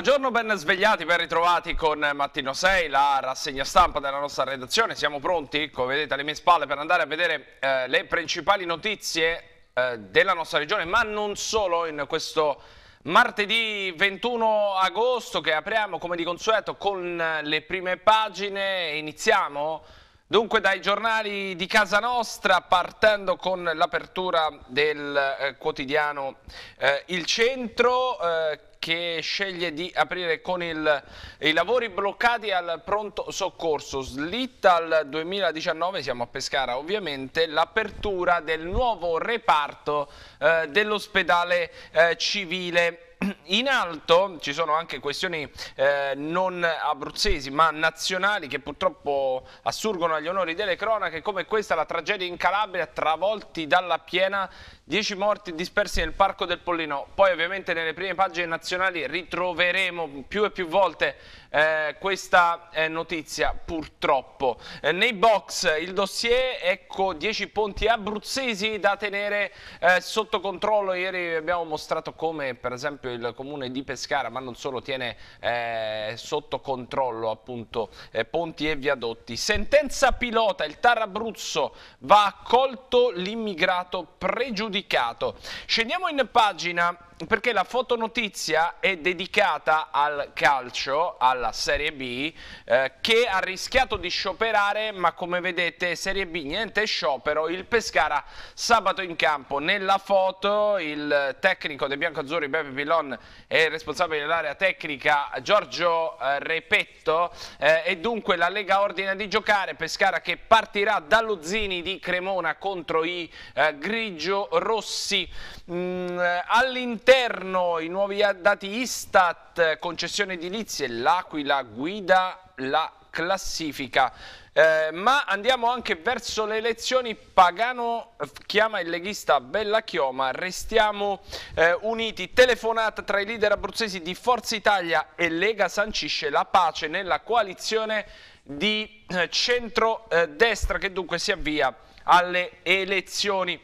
Buongiorno, ben svegliati, ben ritrovati con Mattino 6, la rassegna stampa della nostra redazione. Siamo pronti, come vedete alle mie spalle, per andare a vedere eh, le principali notizie eh, della nostra regione, ma non solo in questo martedì 21 agosto che apriamo come di consueto con le prime pagine. Iniziamo Dunque dai giornali di casa nostra, partendo con l'apertura del eh, quotidiano eh, Il Centro, eh, che sceglie di aprire con il, i lavori bloccati al pronto soccorso. Slitta al 2019, siamo a Pescara ovviamente, l'apertura del nuovo reparto eh, dell'ospedale eh, civile in alto ci sono anche questioni eh, non abruzzesi ma nazionali che purtroppo assurgono agli onori delle cronache come questa la tragedia in Calabria travolti dalla piena 10 morti dispersi nel parco del Pollino poi ovviamente nelle prime pagine nazionali ritroveremo più e più volte eh, questa eh, notizia purtroppo. Eh, nei box il dossier, ecco 10 ponti abruzzesi da tenere eh, sotto controllo. Ieri abbiamo mostrato come per esempio il comune di Pescara, ma non solo, tiene eh, sotto controllo appunto eh, ponti e viadotti. Sentenza pilota, il Tar Abruzzo va accolto l'immigrato pregiudicato. Scendiamo in pagina perché la fotonotizia è dedicata al calcio, alla Serie B, eh, che ha rischiato di scioperare, ma come vedete Serie B niente sciopero, il Pescara sabato in campo. Nella foto il tecnico dei biancoazzurri Beppe Pillon e il responsabile dell'area tecnica Giorgio eh, Repetto eh, e dunque la Lega ordina di giocare, Pescara che partirà da Luzzini di Cremona contro i eh, grigio-rossi. Mm, eh, All'interno all'interno i nuovi dati Istat, concessione edilizie, l'Aquila guida la classifica. Eh, ma andiamo anche verso le elezioni, Pagano chiama il leghista Bella Chioma, restiamo eh, uniti, telefonata tra i leader abruzzesi di Forza Italia e Lega sancisce la pace nella coalizione di eh, centro-destra che dunque si avvia alle elezioni.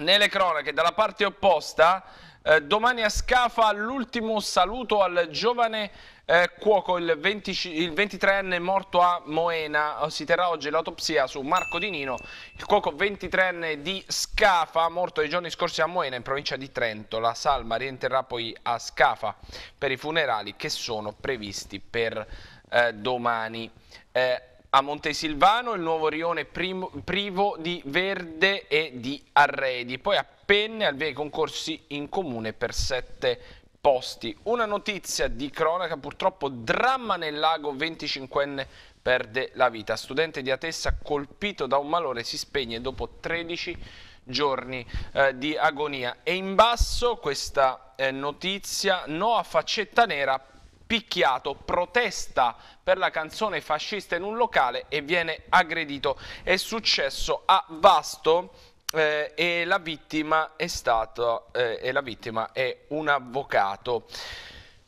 Nelle cronache dalla parte opposta eh, domani a Scafa l'ultimo saluto al giovane eh, cuoco, il, 20, il 23enne morto a Moena. Eh, si terrà oggi l'autopsia su Marco Di Nino, il cuoco 23enne di Scafa, morto i giorni scorsi a Moena in provincia di Trento. La salma rientrerà poi a Scafa per i funerali che sono previsti per eh, domani. Eh, a Montesilvano il nuovo rione prim, privo di verde e di arredi. Poi a penne al via concorsi in comune per sette posti. Una notizia di cronaca, purtroppo dramma nel lago, 25enne perde la vita. Studente di Atessa colpito da un malore si spegne dopo 13 giorni eh, di agonia. E in basso questa eh, notizia, no a faccetta nera, picchiato, protesta per la canzone fascista in un locale e viene aggredito. È successo a Vasto eh, e, la vittima è stata, eh, e la vittima è un avvocato.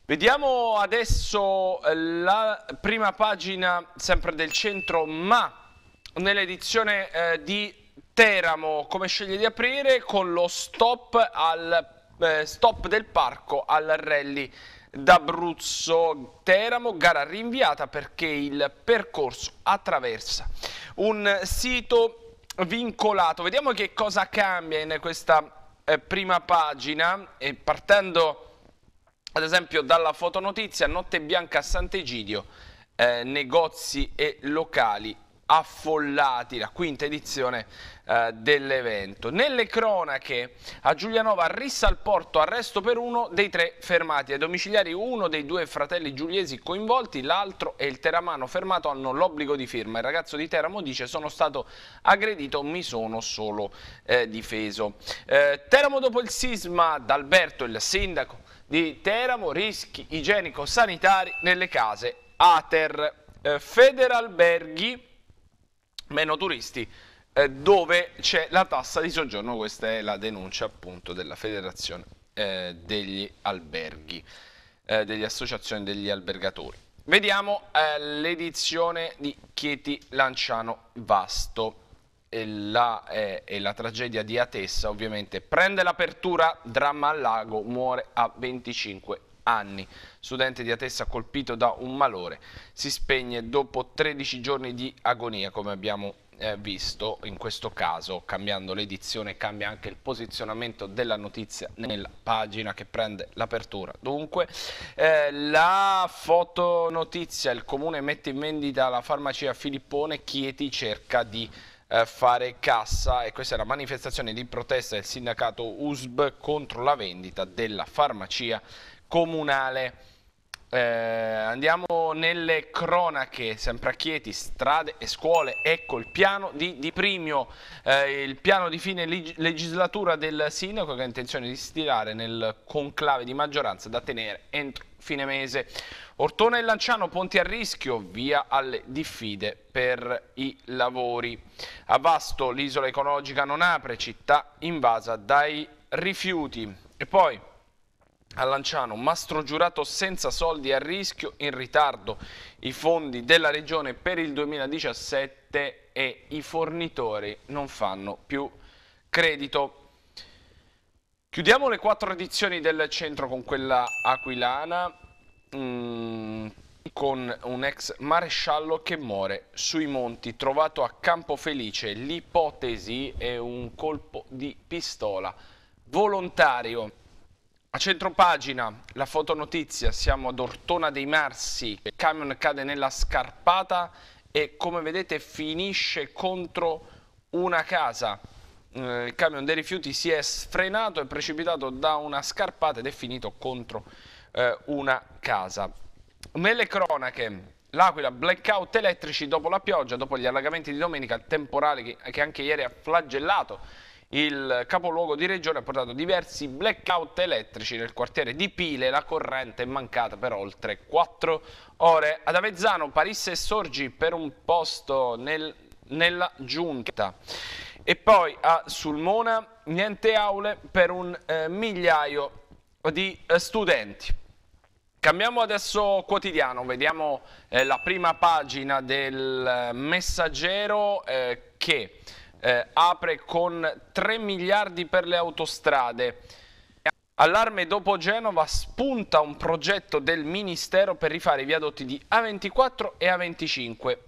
Vediamo adesso la prima pagina sempre del centro, ma nell'edizione eh, di Teramo, come sceglie di aprire con lo stop, al, eh, stop del parco al rally d'Abruzzo Teramo, gara rinviata perché il percorso attraversa un sito vincolato. Vediamo che cosa cambia in questa eh, prima pagina e partendo ad esempio dalla fotonotizia Notte Bianca a Sant'Egidio, eh, negozi e locali affollati, la quinta edizione eh, dell'evento. Nelle cronache a Giulianova rissa al porto, arresto per uno dei tre fermati, ai domiciliari uno dei due fratelli giuliesi coinvolti, l'altro e il teramano fermato hanno l'obbligo di firma. Il ragazzo di Teramo dice sono stato aggredito, mi sono solo eh, difeso. Eh, Teramo dopo il sisma, D'Alberto il sindaco di Teramo, rischi igienico-sanitari nelle case Ater. Eh, Federalberghi meno turisti eh, dove c'è la tassa di soggiorno, questa è la denuncia appunto della federazione eh, degli alberghi, eh, degli associazioni degli albergatori. Vediamo eh, l'edizione di Chieti Lanciano Vasto e la, eh, e la tragedia di Atessa ovviamente prende l'apertura, dramma al lago, muore a 25 anni. Studente di Atessa colpito da un malore. Si spegne dopo 13 giorni di agonia, come abbiamo eh, visto in questo caso, cambiando l'edizione, cambia anche il posizionamento della notizia nella pagina che prende l'apertura. Dunque, eh, la fotonotizia, il comune mette in vendita la farmacia Filippone, Chieti cerca di eh, fare cassa e questa è la manifestazione di protesta del sindacato USB contro la vendita della farmacia Filippone comunale. Eh, andiamo nelle cronache, sempre a Chieti, strade e scuole, ecco il piano di, di Primio, eh, il piano di fine leg legislatura del sindaco che ha intenzione di stilare nel conclave di maggioranza da tenere entro fine mese. Ortona e Lanciano, ponti a rischio, via alle diffide per i lavori. A Vasto l'isola ecologica non apre, città invasa dai rifiuti. E poi a Lanciano, mastro giurato senza soldi a rischio, in ritardo i fondi della regione per il 2017 e i fornitori non fanno più credito. Chiudiamo le quattro edizioni del centro con quella aquilana, mm, con un ex maresciallo che muore sui monti, trovato a Campo Felice. l'ipotesi è un colpo di pistola volontario. A centro pagina la fotonotizia, siamo ad Ortona dei Marsi, il camion cade nella scarpata e come vedete finisce contro una casa. Eh, il camion dei rifiuti si è sfrenato è precipitato da una scarpata ed è finito contro eh, una casa. Nelle cronache, l'Aquila blackout elettrici dopo la pioggia, dopo gli allagamenti di domenica, temporale che, che anche ieri ha flagellato il capoluogo di regione ha portato diversi blackout elettrici nel quartiere di Pile, la corrente è mancata per oltre 4 ore. Ad Avezzano Parisse e Sorgi per un posto nel, nella giunta. E poi a Sulmona niente aule per un eh, migliaio di eh, studenti. Cambiamo adesso quotidiano, vediamo eh, la prima pagina del eh, messaggero eh, che eh, apre con 3 miliardi per le autostrade. Allarme dopo Genova spunta un progetto del Ministero per rifare i viadotti di A24 e A25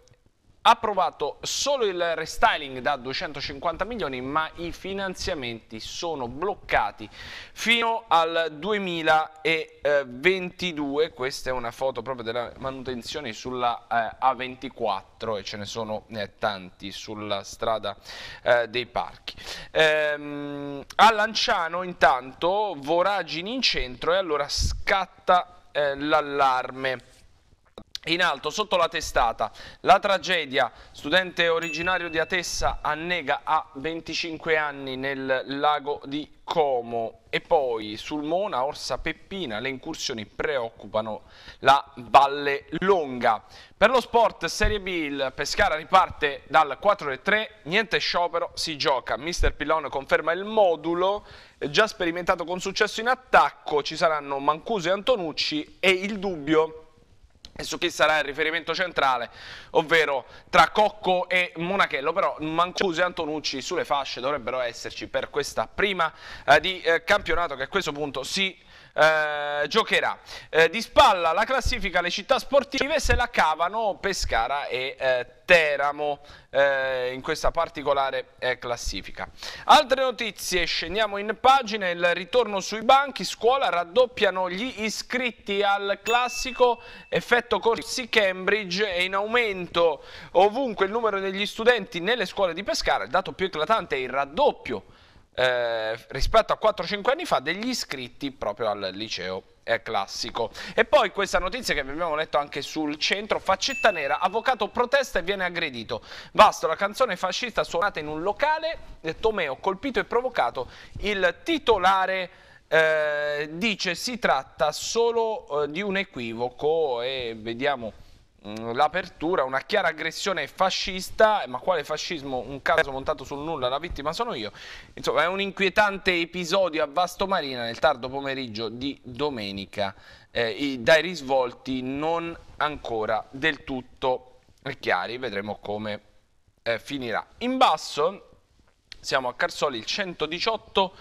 approvato solo il restyling da 250 milioni ma i finanziamenti sono bloccati fino al 2022 questa è una foto proprio della manutenzione sulla eh, A24 e ce ne sono eh, tanti sulla strada eh, dei parchi ehm, a Lanciano intanto voragini in centro e allora scatta eh, l'allarme in alto, sotto la testata, la tragedia, studente originario di Atessa annega a 25 anni nel lago di Como e poi sul Mona, Orsa Peppina, le incursioni preoccupano la Valle Longa. Per lo sport Serie B il Pescara riparte dal 4-3, niente sciopero, si gioca. Mister Pilone conferma il modulo, già sperimentato con successo in attacco, ci saranno Mancuso e Antonucci e il dubbio e su chi sarà il riferimento centrale, ovvero tra Cocco e Monachello, però Mancuso e Antonucci sulle fasce dovrebbero esserci per questa prima eh, di eh, campionato che a questo punto si eh, giocherà. Eh, di spalla la classifica le città sportive se la cavano Pescara e eh, Teramo eh, in questa particolare eh, classifica. Altre notizie, scendiamo in pagina, il ritorno sui banchi, scuola raddoppiano gli iscritti al classico effetto corsi Cambridge e in aumento ovunque il numero degli studenti nelle scuole di Pescara, il dato più eclatante è il raddoppio eh, rispetto a 4-5 anni fa degli iscritti proprio al liceo è classico. E poi questa notizia che abbiamo letto anche sul centro, faccetta nera, avvocato protesta e viene aggredito. Vasto, la canzone fascista suonata in un locale, Tomeo colpito e provocato, il titolare... Eh, dice si tratta solo eh, di un equivoco e vediamo Mm, l'apertura, una chiara aggressione fascista, ma quale fascismo? Un caso montato sul nulla, la vittima sono io. Insomma, è un inquietante episodio a Vasto Marina nel tardo pomeriggio di domenica, eh, dai risvolti non ancora del tutto chiari, vedremo come eh, finirà. In basso siamo a Carsoli, il 118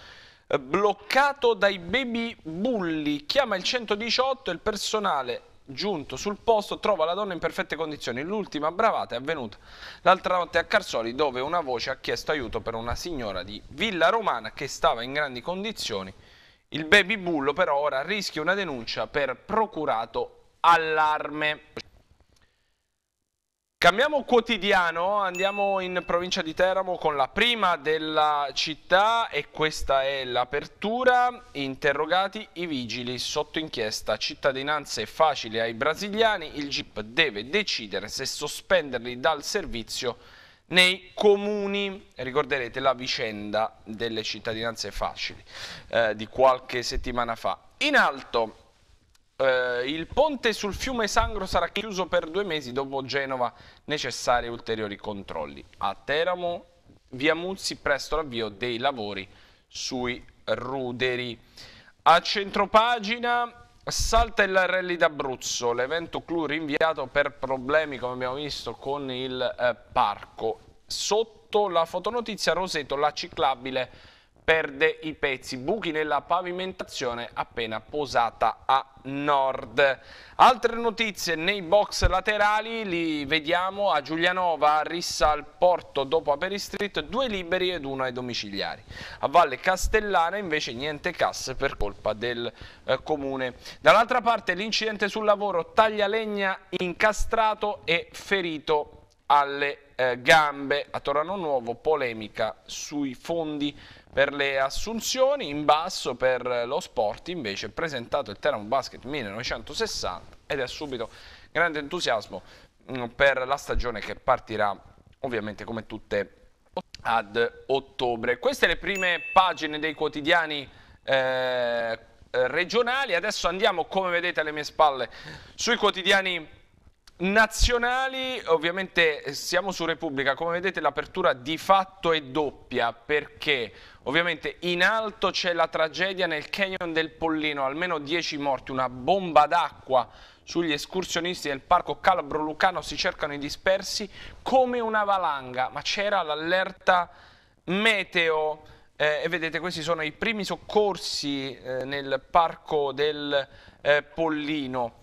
eh, bloccato dai baby bulli, chiama il 118 e il personale Giunto sul posto trova la donna in perfette condizioni. L'ultima bravata è avvenuta l'altra notte a Carsoli dove una voce ha chiesto aiuto per una signora di Villa Romana che stava in grandi condizioni. Il baby bullo però ora rischia una denuncia per procurato allarme. Cambiamo quotidiano, andiamo in provincia di Teramo con la prima della città e questa è l'apertura. Interrogati i vigili sotto inchiesta cittadinanze facili ai brasiliani, il GIP deve decidere se sospenderli dal servizio nei comuni, ricorderete la vicenda delle cittadinanze facili eh, di qualche settimana fa. In alto eh, il ponte sul fiume Sangro sarà chiuso per due mesi dopo Genova, necessari ulteriori controlli. A Teramo, via Muzzi, presto l'avvio dei lavori sui ruderi. A centropagina salta il rally d'Abruzzo, l'evento clou rinviato per problemi come abbiamo visto con il eh, parco. Sotto la fotonotizia Roseto, la ciclabile perde i pezzi, buchi nella pavimentazione appena posata a nord. Altre notizie nei box laterali, li vediamo a Giulianova, rissa al porto dopo Aperi Street, due liberi ed uno ai domiciliari. A Valle Castellana invece niente casse per colpa del eh, comune. Dall'altra parte l'incidente sul lavoro, taglia legna incastrato e ferito alle eh, gambe. A Torano Nuovo polemica sui fondi per le assunzioni in basso, per lo sport invece presentato il Teramo Basket 1960 ed è subito grande entusiasmo mm, per la stagione che partirà ovviamente come tutte ad ottobre. Queste le prime pagine dei quotidiani eh, regionali, adesso andiamo come vedete alle mie spalle sui quotidiani Nazionali, ovviamente eh, siamo su Repubblica, come vedete l'apertura di fatto è doppia perché ovviamente in alto c'è la tragedia nel canyon del Pollino, almeno 10 morti, una bomba d'acqua sugli escursionisti del parco Calabro Lucano si cercano i dispersi come una valanga, ma c'era l'allerta meteo eh, e vedete questi sono i primi soccorsi eh, nel parco del eh, Pollino.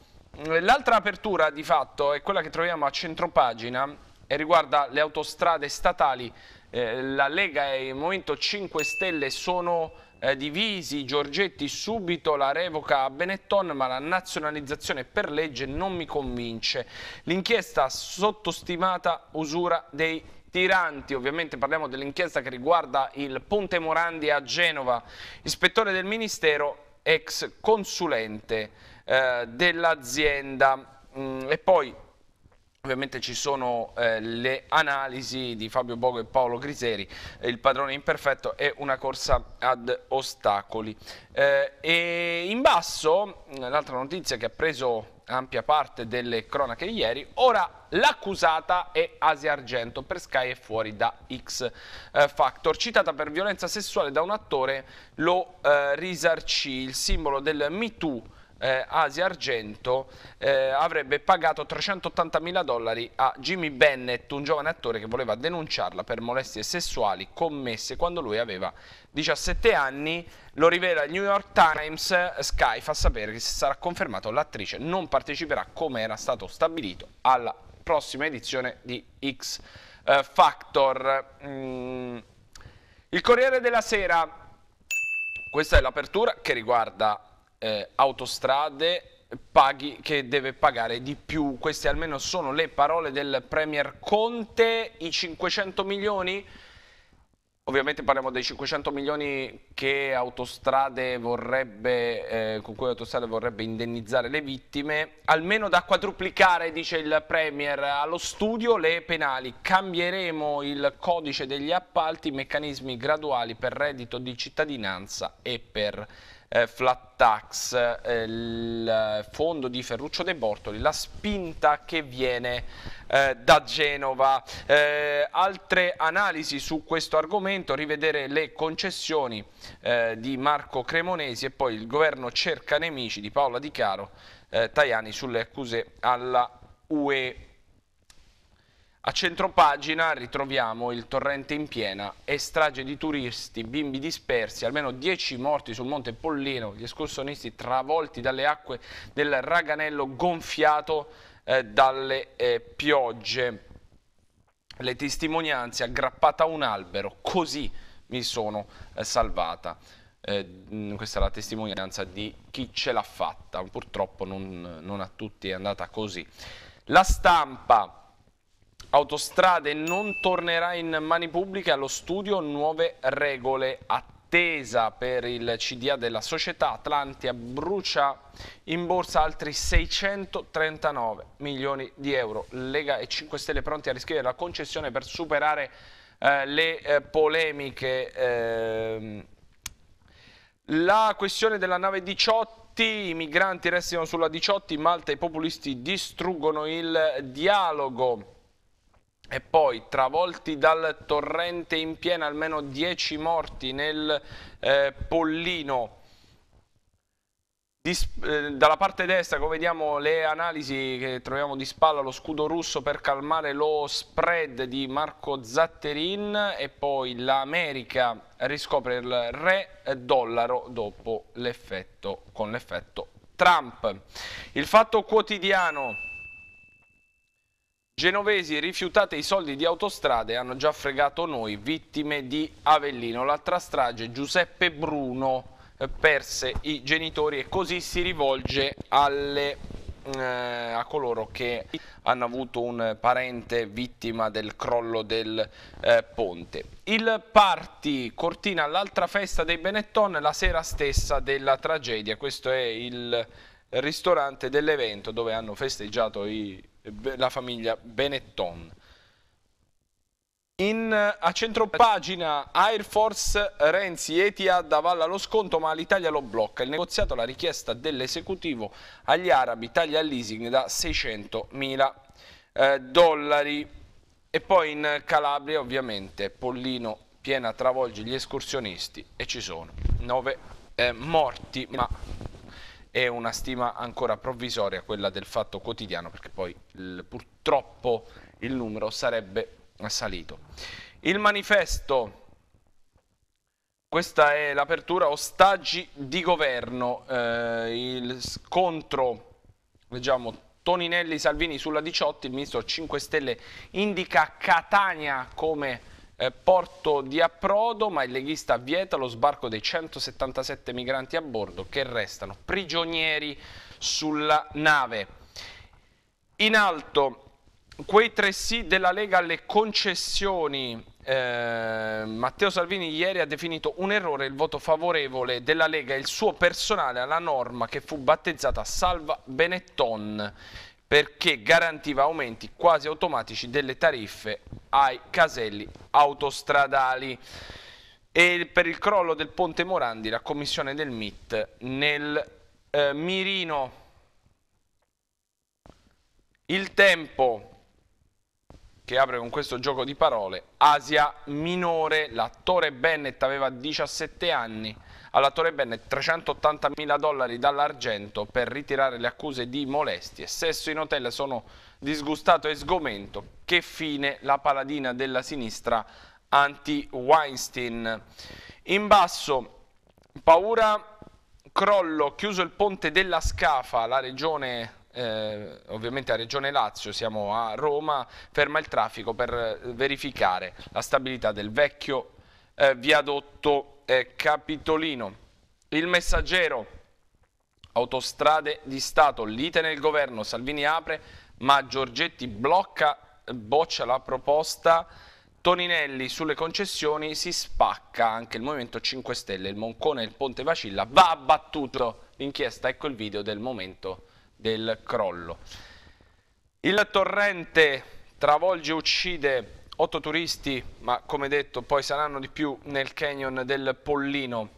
L'altra apertura di fatto è quella che troviamo a centropagina e riguarda le autostrade statali. Eh, la Lega e il Movimento 5 Stelle sono eh, divisi, Giorgetti subito la revoca a Benetton ma la nazionalizzazione per legge non mi convince. L'inchiesta sottostimata usura dei tiranti, ovviamente parliamo dell'inchiesta che riguarda il Ponte Morandi a Genova, ispettore del Ministero, ex consulente eh, dell'azienda. Mm, e poi Ovviamente ci sono eh, le analisi di Fabio Bogo e Paolo Griseri, il padrone imperfetto e una corsa ad ostacoli. Eh, e in basso, l'altra notizia che ha preso ampia parte delle cronache ieri, ora l'accusata è Asia Argento, per Sky è fuori da X eh, Factor. Citata per violenza sessuale da un attore, lo eh, risarcì, il simbolo del MeToo eh, Asia Argento eh, avrebbe pagato 380 mila dollari a Jimmy Bennett, un giovane attore che voleva denunciarla per molestie sessuali commesse quando lui aveva 17 anni. Lo rivela il New York Times, Sky fa sapere che se sarà confermato l'attrice non parteciperà come era stato stabilito alla prossima edizione di X eh, Factor. Mm. Il Corriere della Sera, questa è l'apertura che riguarda eh, autostrade paghi, che deve pagare di più. Queste almeno sono le parole del Premier Conte, i 500 milioni. Ovviamente parliamo dei 500 milioni vorrebbe, eh, con cui Autostrade vorrebbe indennizzare le vittime, almeno da quadruplicare, dice il Premier, allo studio le penali. Cambieremo il codice degli appalti, meccanismi graduali per reddito di cittadinanza e per eh, flat tax, eh, il fondo di Ferruccio De Bortoli, la spinta che viene eh, da Genova. Eh, altre analisi su questo argomento, rivedere le concessioni eh, di Marco Cremonesi e poi il governo cerca nemici di Paola Di Caro, eh, Tajani sulle accuse alla UE. A centropagina ritroviamo il torrente in piena e strage di turisti, bimbi dispersi, almeno 10 morti sul Monte Pollino, gli escursionisti travolti dalle acque del raganello gonfiato eh, dalle eh, piogge. Le testimonianze aggrappata a un albero, così mi sono eh, salvata. Eh, questa è la testimonianza di chi ce l'ha fatta, purtroppo non, non, a tutti è andata così. La stampa Autostrade non tornerà in mani pubbliche allo studio nuove regole attesa per il CDA della società Atlantia brucia in borsa altri 639 milioni di euro. Lega e 5 Stelle pronti a riscrivere la concessione per superare eh, le eh, polemiche. Eh, la questione della nave 18 i migranti restano sulla 18, in Malta i populisti distruggono il dialogo. E poi travolti dal torrente in piena almeno 10 morti nel eh, Pollino. Dis eh, dalla parte destra, come vediamo le analisi che troviamo di spalla, lo scudo russo per calmare lo spread di Marco Zatterin e poi l'America riscopre il re dollaro dopo l'effetto con l'effetto Trump. Il fatto quotidiano Genovesi rifiutate i soldi di autostrade hanno già fregato noi, vittime di Avellino. L'altra strage, Giuseppe Bruno eh, perse i genitori e così si rivolge alle, eh, a coloro che hanno avuto un parente vittima del crollo del eh, ponte. Il party cortina l'altra festa dei Benetton la sera stessa della tragedia, questo è il ristorante dell'evento dove hanno festeggiato i eh, la famiglia Benetton. In, eh, a pagina Air Force Renzi Etihad avalla lo sconto ma l'Italia lo blocca. Il negoziato alla richiesta dell'esecutivo agli arabi taglia leasing da 600 mila eh, dollari. E poi in Calabria ovviamente Pollino piena travolge gli escursionisti e ci sono 9 eh, morti. Ma è una stima ancora provvisoria quella del fatto quotidiano perché poi il, purtroppo il numero sarebbe salito. Il manifesto, questa è l'apertura ostaggi di governo, eh, il scontro, leggiamo Toninelli Salvini sulla 18, il ministro 5 Stelle indica Catania come eh, porto di approdo, ma il leghista vieta lo sbarco dei 177 migranti a bordo che restano prigionieri sulla nave. In alto quei tre sì della Lega alle concessioni. Eh, Matteo Salvini ieri ha definito un errore il voto favorevole della Lega e il suo personale alla norma che fu battezzata Salva Benetton perché garantiva aumenti quasi automatici delle tariffe ai caselli autostradali. E per il crollo del Ponte Morandi la commissione del MIT nel eh, mirino. Il tempo che apre con questo gioco di parole, Asia minore, l'attore Bennett aveva 17 anni, alla Torre venne 380 mila dollari dall'argento per ritirare le accuse di molestie. Sesso in hotel sono disgustato e sgomento. Che fine la paladina della sinistra anti-Weinstein. In basso, paura, crollo, chiuso il ponte della Scafa, la regione eh, ovviamente a Regione Lazio, siamo a Roma, ferma il traffico per verificare la stabilità del vecchio eh, viadotto eh, Capitolino, il messaggero, autostrade di Stato, lite nel governo, Salvini apre, ma Giorgetti blocca, boccia la proposta, Toninelli sulle concessioni si spacca anche il Movimento 5 Stelle, il Moncone e il Ponte Vacilla va abbattuto. L'inchiesta, ecco il video del momento del crollo. Il torrente travolge e uccide 8 turisti, ma come detto poi saranno di più nel canyon del Pollino.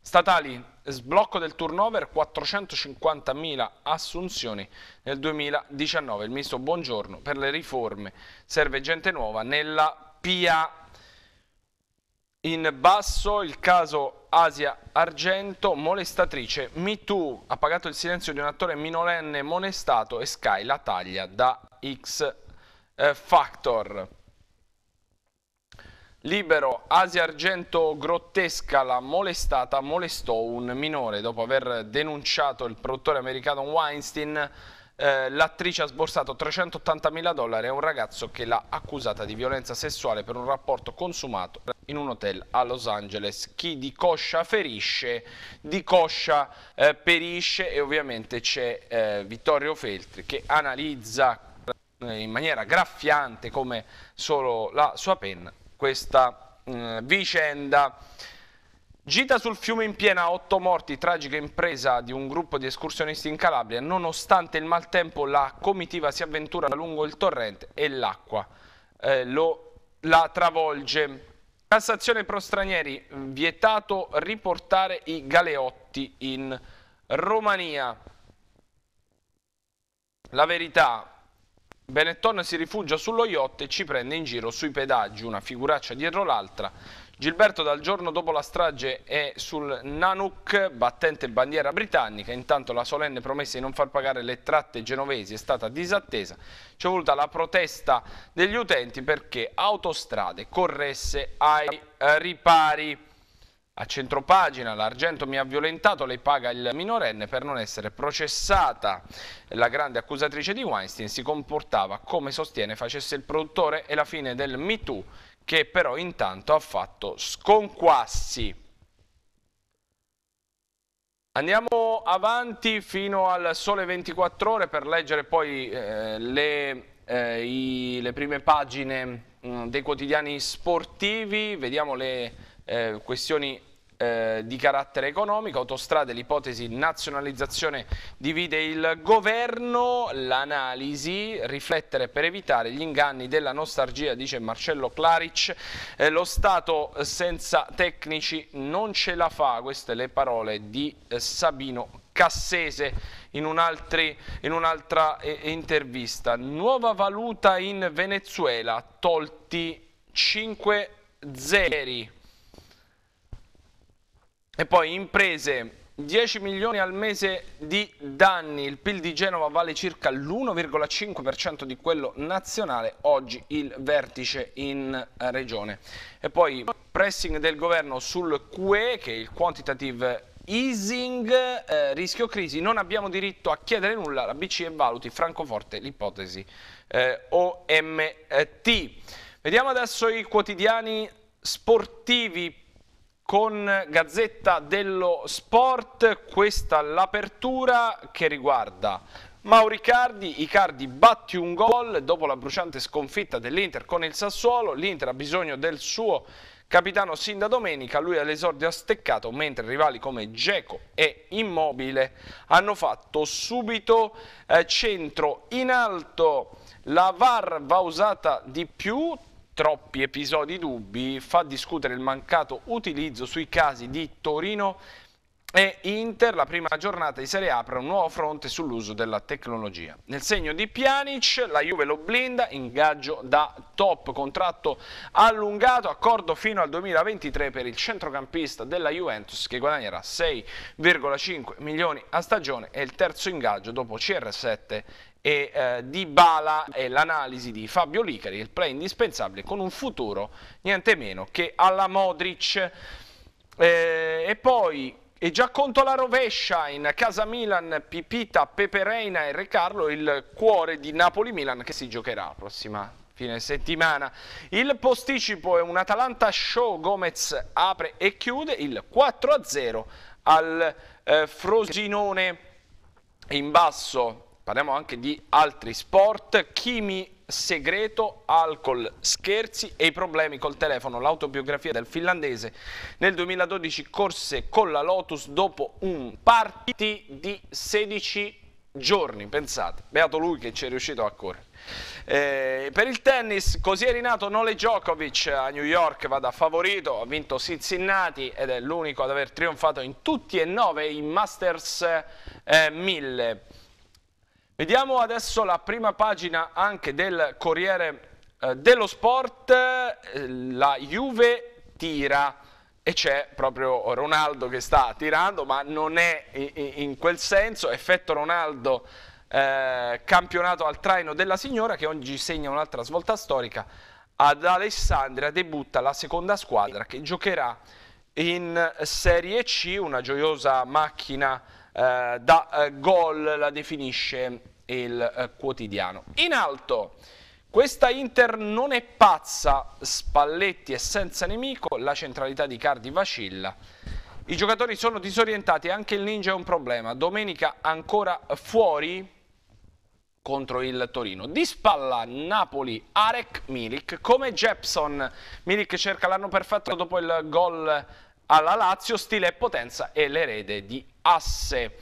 Statali, sblocco del turnover, 450.000 assunzioni nel 2019. Il ministro Buongiorno per le riforme, serve gente nuova nella PIA. In basso il caso Asia Argento, molestatrice, MeToo ha pagato il silenzio di un attore minorenne molestato e Sky la taglia da X eh, Factor. Libero, Asia Argento grottesca, la molestata molestò un minore. Dopo aver denunciato il produttore americano Weinstein, eh, l'attrice ha sborsato 380 mila dollari a un ragazzo che l'ha accusata di violenza sessuale per un rapporto consumato in un hotel a Los Angeles. Chi di coscia ferisce, di coscia eh, perisce e ovviamente c'è eh, Vittorio Feltri che analizza eh, in maniera graffiante come solo la sua penna questa eh, vicenda. Gita sul fiume in piena, otto morti, tragica impresa di un gruppo di escursionisti in Calabria. Nonostante il maltempo, la comitiva si avventura lungo il torrente e l'acqua eh, la travolge. Cassazione pro stranieri, vietato riportare i galeotti in Romania. La verità, Benetton si rifugia sullo yacht e ci prende in giro sui pedaggi, una figuraccia dietro l'altra. Gilberto dal giorno dopo la strage è sul Nanook, battente bandiera britannica, intanto la solenne promessa di non far pagare le tratte genovesi è stata disattesa, ci è voluta la protesta degli utenti perché autostrade corresse ai ripari. A centropagina l'argento mi ha violentato, lei paga il minorenne per non essere processata. La grande accusatrice di Weinstein si comportava come sostiene facesse il produttore e la fine del MeToo che però intanto ha fatto sconquassi. Andiamo avanti fino al sole 24 ore per leggere poi eh, le, eh, i, le, prime pagine mh, mm, dei quotidiani sportivi, vediamo le eh, questioni eh, di carattere economico, autostrade, l'ipotesi nazionalizzazione divide il governo, l'analisi, riflettere per evitare gli inganni della nostalgia, dice Marcello Claric, eh, lo Stato senza tecnici non ce la fa, queste le parole di eh, Sabino Cassese in, un'altra un eh, intervista. Nuova valuta in Venezuela, tolti 5 zeri. E poi imprese, 10 milioni al mese di danni, il PIL di Genova vale circa l'1,5% di quello nazionale, oggi il vertice in eh, regione. E poi pressing del governo sul QE, che è il quantitative easing, eh, rischio crisi, non abbiamo diritto a chiedere nulla, la BCE valuti Francoforte l'ipotesi eh, OMT. Vediamo adesso i quotidiani sportivi con Gazzetta dello Sport, questa l'apertura che riguarda Mauricardi, Icardi batti un gol dopo la bruciante sconfitta dell'Inter con il Sassuolo, l'Inter ha bisogno del suo capitano sin da domenica, lui all'esordio ha steccato, mentre rivali come Geco e Immobile hanno fatto subito eh, centro in alto, la VAR va usata di più, troppi episodi dubbi, fa discutere il mancato utilizzo sui casi di Torino e Inter, la prima giornata di Serie A apre un nuovo fronte sull'uso della tecnologia. Nel segno di Pjanic, la Juve lo blinda, ingaggio da top, contratto allungato, accordo fino al 2023 per il centrocampista della Juventus che guadagnerà 6,5 milioni a stagione e il terzo ingaggio dopo CR7 e eh, di Bala e l'analisi di Fabio Licari, il play indispensabile con un futuro niente meno che alla Modric. Eh, e poi è già conto la rovescia in casa Milan, Pipita, Pepereina e Re Carlo, il cuore di Napoli-Milan che si giocherà la prossima fine settimana. Il posticipo è un Atalanta show, Gomez apre e chiude il 4-0 al eh, Frosinone in basso Parliamo anche di altri sport, chimi segreto, alcol, scherzi e i problemi col telefono. L'autobiografia del finlandese nel 2012 corse con la Lotus dopo un party di 16 giorni, pensate. Beato lui che ci è riuscito a correre. Eh, per il tennis, così è rinato Nole Djokovic a New York, va da favorito, ha vinto Cincinnati ed è l'unico ad aver trionfato in tutti e nove i Masters eh, 1000. Vediamo adesso la prima pagina anche del Corriere eh, dello Sport, eh, la Juve tira e c'è proprio Ronaldo che sta tirando, ma non è in, quel senso, effetto Ronaldo eh, campionato al traino della signora che oggi segna un'altra svolta storica, ad Alessandria debutta la seconda squadra che giocherà in Serie C, una gioiosa macchina eh, da eh, gol la definisce il eh, quotidiano. In alto, questa Inter non è pazza, Spalletti è senza nemico, la centralità di Cardi vacilla. I giocatori sono disorientati, anche il ninja è un problema. Domenica ancora fuori contro il Torino. Di spalla Napoli, Arek Milik, come Jepson. Milik cerca l'anno perfetto dopo il gol alla Lazio, stile e potenza è l'erede di Asse.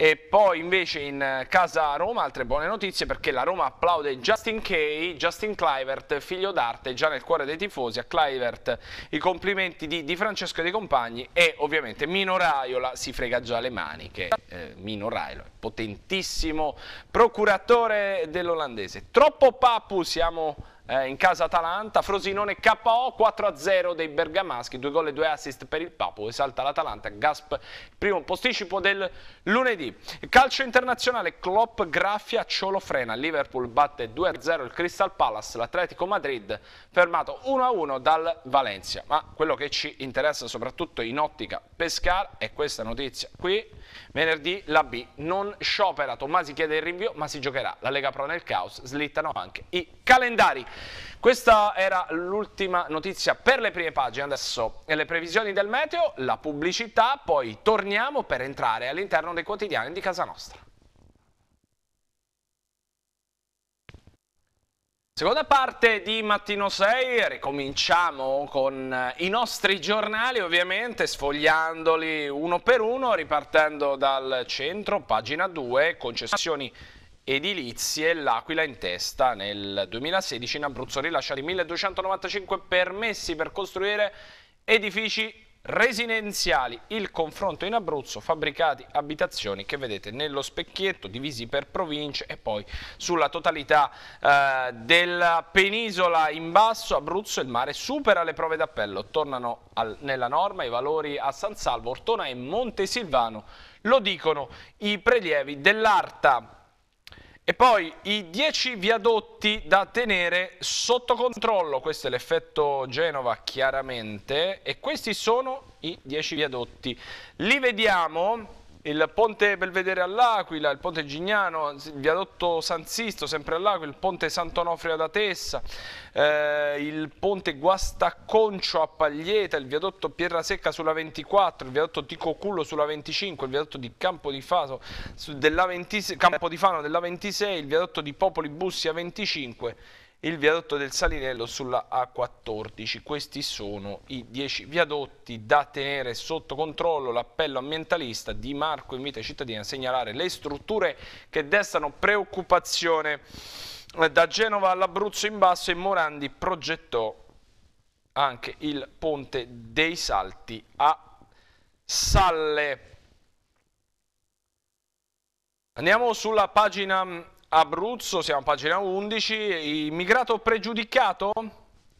E poi invece in casa Roma altre buone notizie perché la Roma applaude Justin Kay, Justin Clivert, figlio d'arte, già nel cuore dei tifosi, a Clivert i complimenti di, di Francesco e dei compagni e ovviamente Mino Raiola si frega già le maniche. Eh, Mino Raiola, potentissimo procuratore dell'olandese. Troppo papu, siamo eh, in casa Atalanta, Frosinone KO 4-0 dei bergamaschi, due gol e due assist per il Papo, esalta l'Atalanta, Gasp primo posticipo del lunedì. Calcio internazionale, Klopp graffia, Ciolo frena, Liverpool batte 2-0 il Crystal Palace, l'Atletico Madrid fermato 1-1 dal Valencia, ma quello che ci interessa soprattutto in ottica Pescar è questa notizia qui, venerdì la B non sciopera, Tomasi chiede il rinvio ma si giocherà la Lega Pro nel caos, slittano anche i calendari. Questa era l'ultima notizia per le prime pagine, adesso le previsioni del meteo, la pubblicità, poi torniamo per entrare all'interno dei quotidiani di casa nostra. Seconda parte di Mattino 6, ricominciamo con eh, i nostri giornali ovviamente sfogliandoli uno per uno ripartendo dal centro, pagina 2, concessioni edilizie, l'Aquila in testa nel 2016 in Abruzzo rilasciati 1295 permessi per costruire edifici residenziali, il confronto in Abruzzo, fabbricati, abitazioni che vedete nello specchietto divisi per province e poi sulla totalità eh, della penisola in basso, Abruzzo il mare supera le prove d'appello, tornano al, nella norma i valori a San Salvo, Ortona e Montesilvano, lo dicono i prelievi dell'Arta e poi i 10 viadotti da tenere sotto controllo, questo è l'effetto Genova chiaramente, e questi sono i 10 viadotti. Li vediamo il ponte Belvedere all'Aquila, il ponte Gignano, il viadotto San Sisto sempre all'Aquila, il ponte Sant'Onofrio ad Atessa, eh, il ponte Guastacconcio a Paglieta, il viadotto Pierra Secca sulla 24, il viadotto Ticocullo sulla 25, il viadotto di Campo di, Faso, della 20, Campo di Fano della 26, il viadotto di Popoli Bussi a 25 il viadotto del Salinello sulla A14. Questi sono i 10 viadotti da tenere sotto controllo. L'appello ambientalista di Marco invita i cittadini a segnalare le strutture che destano preoccupazione. Da Genova all'Abruzzo in basso e Morandi progettò anche il ponte dei Salti a Salle. Andiamo sulla pagina Abruzzo, siamo a pagina 11, immigrato pregiudicato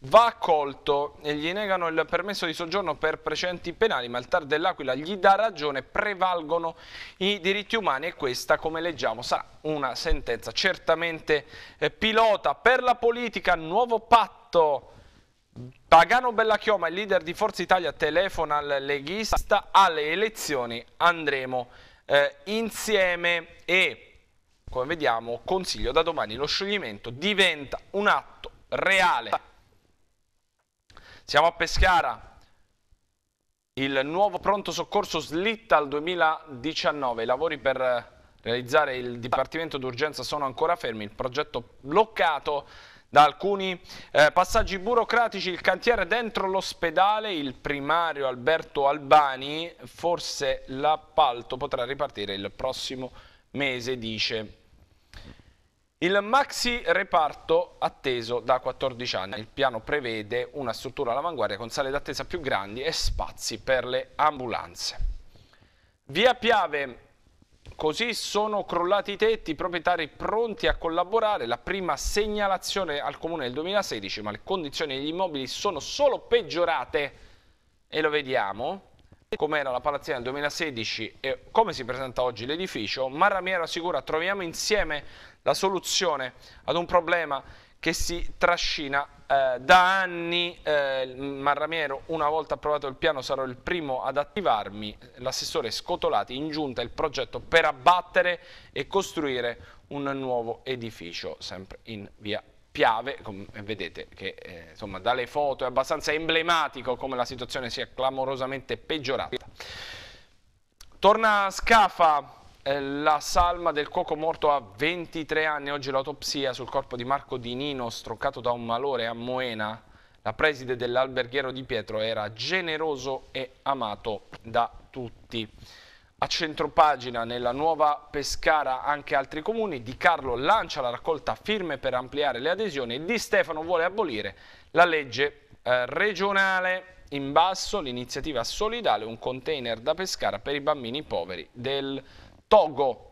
va accolto e gli negano il permesso di soggiorno per precedenti penali, ma il TAR dell'Aquila gli dà ragione, prevalgono i diritti umani e questa, come leggiamo, sarà una sentenza certamente eh, pilota. Per la politica, nuovo patto. Pagano Bellachioma, il leader di Forza Italia, telefona al leghista alle elezioni. Andremo eh, insieme e come vediamo, consiglio da domani lo scioglimento diventa un atto reale. Siamo a Pescara. Il nuovo pronto soccorso slitta al 2019. I lavori per realizzare il Dipartimento d'Urgenza sono ancora fermi. Il progetto bloccato da alcuni eh, passaggi burocratici. Il cantiere dentro l'ospedale, il primario Alberto Albani, forse l'appalto potrà ripartire il prossimo anno mese dice il maxi reparto atteso da 14 anni. Il piano prevede una struttura all'avanguardia con sale d'attesa più grandi e spazi per le ambulanze. Via Piave, così sono crollati i tetti, i proprietari pronti a collaborare. La prima segnalazione al comune del 2016, ma le condizioni degli immobili sono solo peggiorate e lo vediamo com'era la palazzina nel 2016 e come si presenta oggi l'edificio, ma Ramiero assicura troviamo insieme la soluzione ad un problema che si trascina eh, da anni. Eh, Marramiero, una volta approvato il piano, sarò il primo ad attivarmi. L'assessore Scotolati in giunta il progetto per abbattere e costruire un nuovo edificio, sempre in via Piave, eh, vedete che eh, insomma, dalle foto è abbastanza emblematico come la situazione sia clamorosamente peggiorata. Torna a Scafa eh, la salma del cuoco morto a 23 anni, oggi l'autopsia sul corpo di Marco Di Nino stroccato da un malore a Moena, la preside dell'alberghiero di Pietro era generoso e amato da tutti. A centropagina nella nuova Pescara anche altri comuni, Di Carlo lancia la raccolta firme per ampliare le adesioni e Di Stefano vuole abolire la legge eh, regionale. In basso l'iniziativa solidale, un container da Pescara per i bambini poveri del Togo.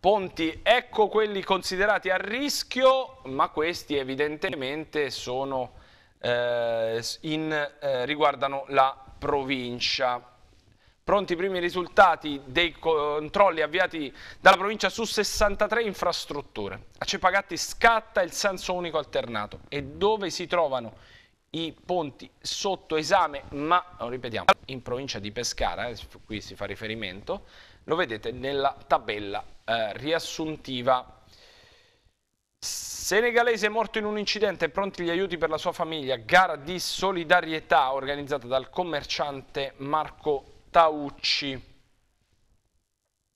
Ponti, ecco quelli considerati a rischio, ma questi evidentemente sono, eh, in, eh, riguardano la provincia. Pronti i primi risultati dei controlli avviati dalla provincia su 63 infrastrutture. A Cepagatti scatta il senso unico alternato e dove si trovano i ponti sotto esame, ma ripetiamo, in provincia di Pescara, eh, qui si fa riferimento, lo vedete nella tabella eh, riassuntiva. Senegalese morto in un incidente, pronti gli aiuti per la sua famiglia, gara di solidarietà organizzata dal commerciante Marco Taucci.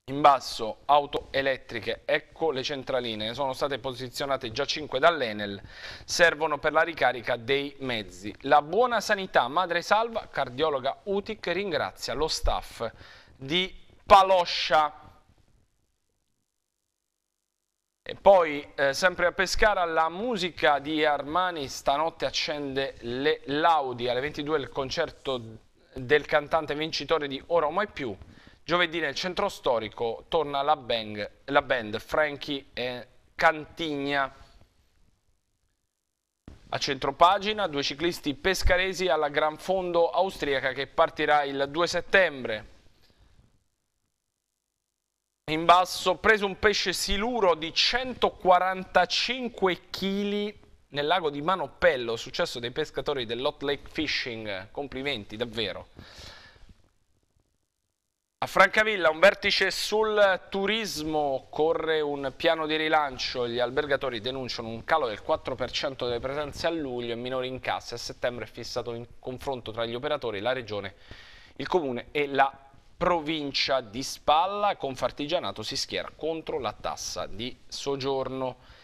In basso auto elettriche, ecco le centraline, sono state posizionate già 5 dall'Enel, servono per la ricarica dei mezzi. La buona sanità, madre salva, cardiologa UTIC ringrazia lo staff di Paloscia. E poi, eh, sempre a Pescara, la musica di Armani stanotte accende le laudi. Alle 22 il concerto del cantante vincitore di Ora o Mai Più. Giovedì nel centro storico torna la, bang, la band Frankie e Cantigna. A centropagina due ciclisti pescaresi alla Gran Fondo austriaca che partirà il 2 settembre. In basso preso un pesce siluro di 145 kg nel lago di Manoppello, successo dei pescatori dell'Hot Lake Fishing, complimenti davvero. A Francavilla un vertice sul turismo, corre un piano di rilancio, gli albergatori denunciano un calo del 4% delle presenze a luglio e minori incassi. A settembre è fissato in confronto tra gli operatori, la regione, il comune e la provincia di Spalla. Confartigianato si schiera contro la tassa di soggiorno.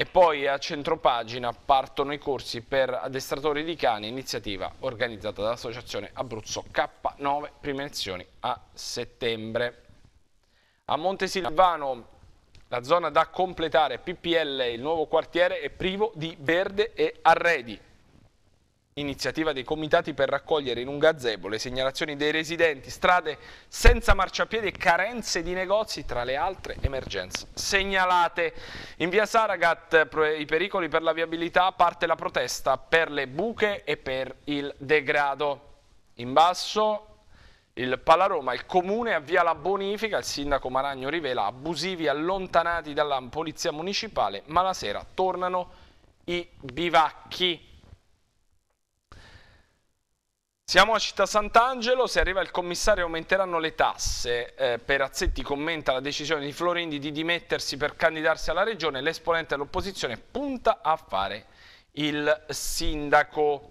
E poi a centropagina partono i corsi per addestratori di cani, iniziativa organizzata dall'associazione Abruzzo K9, prime lezioni a settembre. A Montesilvano la zona da completare PPL, il nuovo quartiere, è privo di verde e arredi iniziativa dei comitati per raccogliere in un gazebo le segnalazioni dei residenti, strade senza marciapiedi e carenze di negozi tra le altre emergenze segnalate. In via Saragat i pericoli per la viabilità parte la protesta per le buche e per il degrado. In basso il Palaroma, il comune avvia la bonifica, il sindaco Maragno rivela abusivi allontanati dalla polizia municipale, ma la sera tornano i bivacchi. Siamo a Città Sant'Angelo, se arriva il commissario aumenteranno le tasse. Eh, Perazzetti commenta la decisione di Florindi di dimettersi per candidarsi alla regione. L'esponente dell'opposizione punta a fare il sindaco.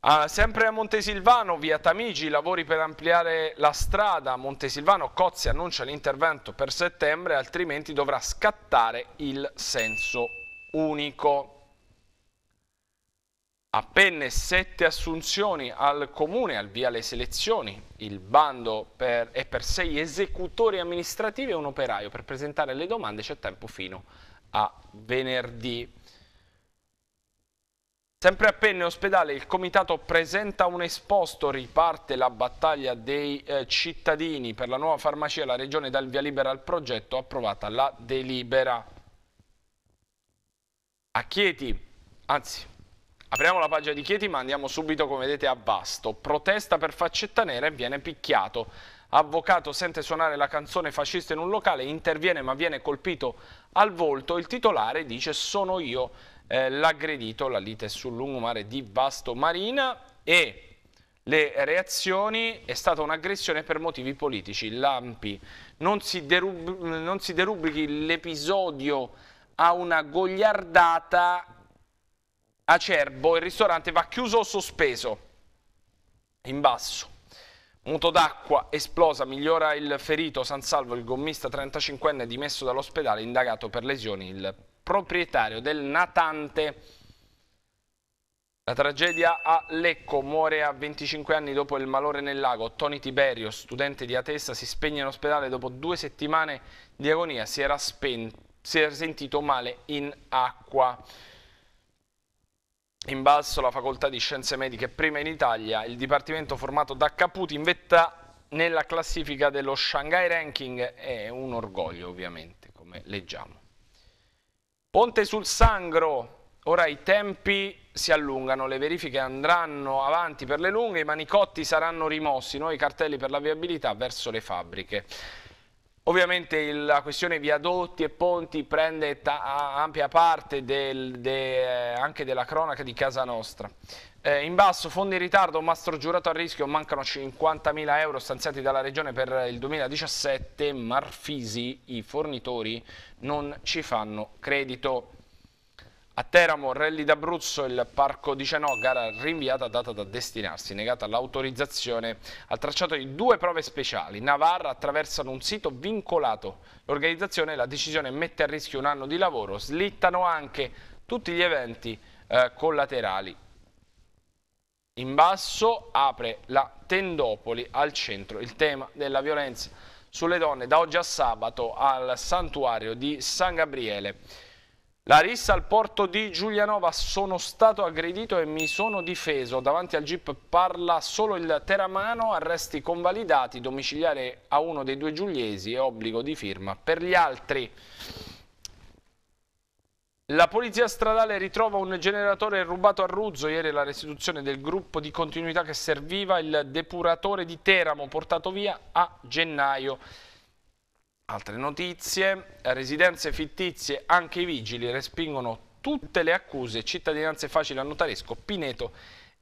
Ah, sempre a Montesilvano, via Tamigi, lavori per ampliare la strada. Montesilvano Cozzi annuncia l'intervento per settembre, altrimenti dovrà scattare il senso unico. Appenne sette assunzioni al comune, al via le selezioni, il bando per, è per sei esecutori amministrativi e un operaio. Per presentare le domande c'è tempo fino a venerdì. Sempre a Penne Ospedale il comitato presenta un esposto, riparte la battaglia dei eh, cittadini per la nuova farmacia, la regione dal via libera al progetto, approvata la delibera. A Chieti, anzi Apriamo la pagina di Chieti ma andiamo subito come vedete a Basto. Protesta per faccetta nera e viene picchiato. Avvocato sente suonare la canzone fascista in un locale, interviene ma viene colpito al volto. Il titolare dice sono io eh, l'aggredito, la lite sul lungomare di Basto Marina e le reazioni è stata un'aggressione per motivi politici. Lampi, non si, derub non si derubrichi l'episodio a una gogliardata Acerbo, il ristorante va chiuso o sospeso? In basso. Muto d'acqua, esplosa, migliora il ferito, San Salvo, il gommista 35enne dimesso dall'ospedale, indagato per lesioni, il proprietario del natante. La tragedia a Lecco, muore a 25 anni dopo il malore nel lago. Tony Tiberio, studente di Atessa, si spegne in ospedale dopo due settimane di agonia, si era, si era sentito male in acqua in basso la facoltà di scienze mediche prima in Italia, il dipartimento formato da Caputi in vetta nella classifica dello Shanghai Ranking è un orgoglio ovviamente, come leggiamo. Ponte sul Sangro, ora i tempi si allungano, le verifiche andranno avanti per le lunghe, i manicotti saranno rimossi, nuovi cartelli per la viabilità verso le fabbriche. Ovviamente la questione viadotti e ponti prende ampia parte del, de, eh, anche della cronaca di casa nostra. Eh, in basso, fondi in ritardo, mastro giurato a rischio, mancano 50.000 euro stanziati dalla Regione per il 2017. Marfisi, i fornitori non ci fanno credito. A Teramo, Rally d'Abruzzo, il parco 19, gara rinviata data da destinarsi, negata l'autorizzazione al tracciato di due prove speciali. Navarra attraversano un sito vincolato. L'organizzazione e la decisione mette a rischio un anno di lavoro, slittano anche tutti gli eventi eh, collaterali. In basso apre la Tendopoli al centro, il tema della violenza sulle donne da oggi a sabato al santuario di San Gabriele. Larissa al porto di Giulianova sono stato aggredito e mi sono difeso. Davanti al GIP parla solo il teramano, arresti convalidati, domiciliare a uno dei due giuliesi e obbligo di firma per gli altri. La polizia stradale ritrova un generatore rubato a Ruzzo, ieri la restituzione del gruppo di continuità che serviva il depuratore di Teramo portato via a gennaio. Altre notizie, residenze fittizie, anche i vigili respingono tutte le accuse, cittadinanze facili a notaresco, Pineto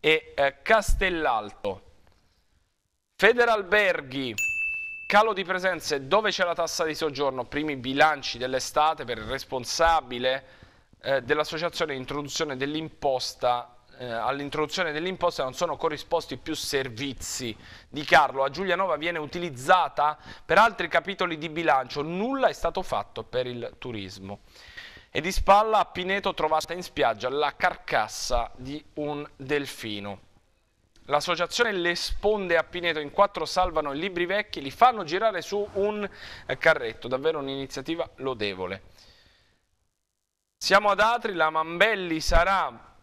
e eh, Castellalto. Federalberghi, calo di presenze, dove c'è la tassa di soggiorno? Primi bilanci dell'estate per il responsabile eh, dell'associazione introduzione dell'imposta eh, all'introduzione dell'imposta non sono corrisposti più servizi di Carlo. A Giulianova viene utilizzata per altri capitoli di bilancio, nulla è stato fatto per il turismo. E di spalla a Pineto trovata in spiaggia la carcassa di un delfino. L'associazione le sponde a Pineto in quattro salvano i libri vecchi, li fanno girare su un carretto, davvero un'iniziativa lodevole. Siamo ad Atri, la Mambelli sarà